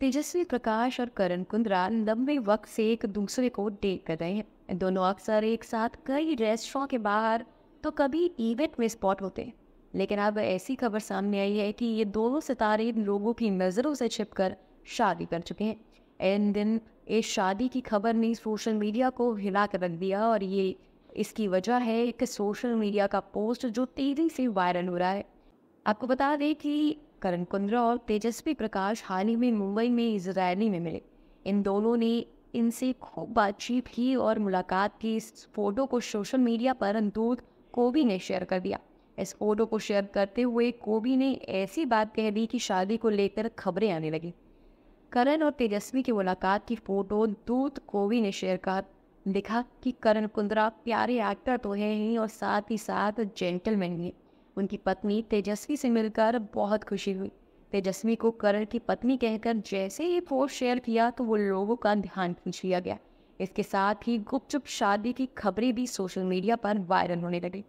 तेजस्वी प्रकाश और करण कुंद्रा लंबे वक्त से एक दूसरे को डेट कर रहे हैं दोनों अक्सर एक साथ कई रेस्टोरों के बाहर तो कभी इवेंट में स्पॉट होते हैं लेकिन अब ऐसी खबर सामने आई है कि ये दोनों सितारे लोगों की नज़रों से छिपकर शादी कर चुके हैं इन दिन इस शादी की खबर ने सोशल मीडिया को हिला कर रख दिया और ये इसकी वजह है एक सोशल मीडिया का पोस्ट जो तेज़ी से वायरल हो रहा है आपको बता दें कि करण कुंद्रा और तेजस्वी प्रकाश हाल ही में मुंबई में इसराइली में मिले इन दोनों ने इनसे खूब बातचीत की और मुलाकात की इस फोटो को सोशल मीडिया पर दूध कोबी ने शेयर कर दिया इस फोटो को शेयर करते हुए कोबी ने ऐसी बात कह दी कि शादी को लेकर खबरें आने लगी करण और तेजस्वी की मुलाकात की फोटो दूत कोवी ने शेयर कर लिखा कि करण कुंद्रा प्यारे एक्टर तो हैं ही और साथ ही साथ जेंटलमैन भी उनकी पत्नी तेजस्वी से मिलकर बहुत खुशी हुई तेजस्वी को करण की पत्नी कहकर जैसे ही पोस्ट शेयर किया तो वो लोगों का ध्यान खींच लिया गया इसके साथ ही गुपचुप शादी की खबरें भी सोशल मीडिया पर वायरल होने लगी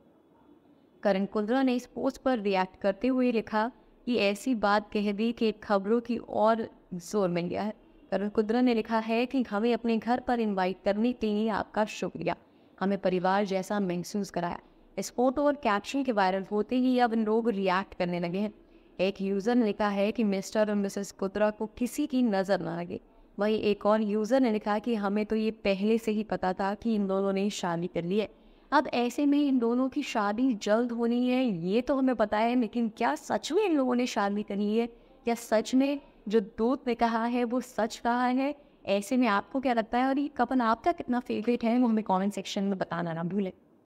करण कुंद्रा ने इस पोस्ट पर रिएक्ट करते हुए लिखा कि ऐसी बात कह दी कि खबरों की और जोर मिल गया है करण कुंद्रा ने लिखा है कि हमें अपने घर पर इनवाइट करने के लिए आपका शुक्रिया हमें परिवार जैसा महसूस कराया इस फोटो और कैप्शन के वायरल होते ही अब लोग रिएक्ट करने लगे हैं एक यूज़र ने लिखा है कि मिस्टर और मिसेस कुतरा को किसी की नज़र ना लगे वहीं एक और यूज़र ने लिखा कि हमें तो ये पहले से ही पता था कि इन दोनों ने शादी कर ली है अब ऐसे में इन दोनों की शादी जल्द होनी है ये तो हमें पता है लेकिन क्या सच में इन लोगों ने शादी करी है या सच में जो दूत ने कहा है वो सच कहा है ऐसे में आपको क्या लगता है और ये कपन आपका कितना फेवरेट है वो हमें कमेंट सेक्शन में बताना ना भूलें